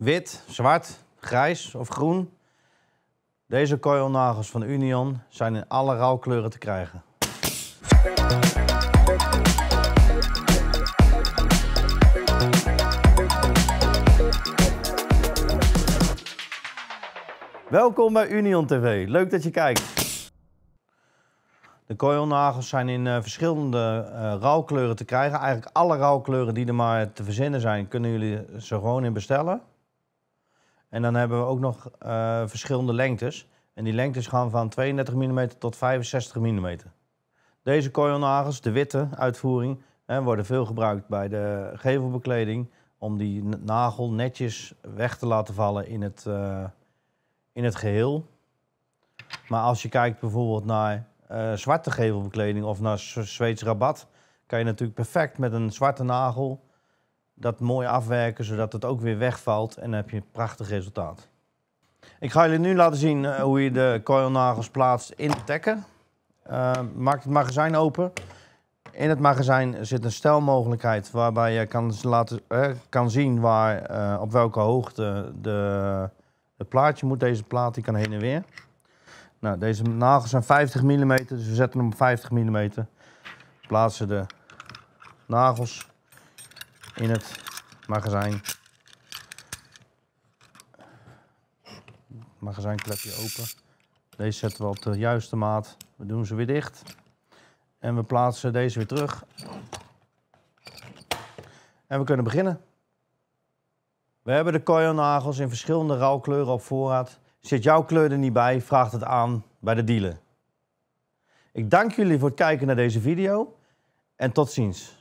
Wit, zwart, grijs of groen. Deze coilnagels van Union zijn in alle rouwkleuren te krijgen. Welkom bij Union TV. Leuk dat je kijkt. De coilnagels zijn in eh, verschillende uh, rouwkleuren te krijgen. Eigenlijk alle rouwkleuren die er maar te verzinnen zijn, kunnen jullie ze gewoon in bestellen. En dan hebben we ook nog eh, verschillende lengtes. En die lengtes gaan van 32 mm tot 65 mm. Deze coilnagels, de witte uitvoering, hè, worden veel gebruikt bij de gevelbekleding. Om die nagel netjes weg te laten vallen in het, eh, in het geheel. Maar als je kijkt bijvoorbeeld naar eh, zwarte gevelbekleding of naar Zweeds rabat, kan je natuurlijk perfect met een zwarte nagel dat mooi afwerken, zodat het ook weer wegvalt en dan heb je een prachtig resultaat. Ik ga jullie nu laten zien eh, hoe je de koilnagels plaatst in de tekker. Eh, maak het magazijn open. In het magazijn zit een stelmogelijkheid waarbij je kan, laten, eh, kan zien waar, op welke hoogte de, het plaatje moet. Deze plaat die kan heen en weer. Nou, deze nagels zijn 50 mm, dus we zetten hem op 50 mm. Plaatsen de nagels in het magazijn. Magazijnklepje open. Deze zetten we op de juiste maat. We doen ze weer dicht. En we plaatsen deze weer terug. En we kunnen beginnen. We hebben de nagels in verschillende rouwkleuren op voorraad. Zit jouw kleur er niet bij, vraag het aan bij de dealer. Ik dank jullie voor het kijken naar deze video en tot ziens.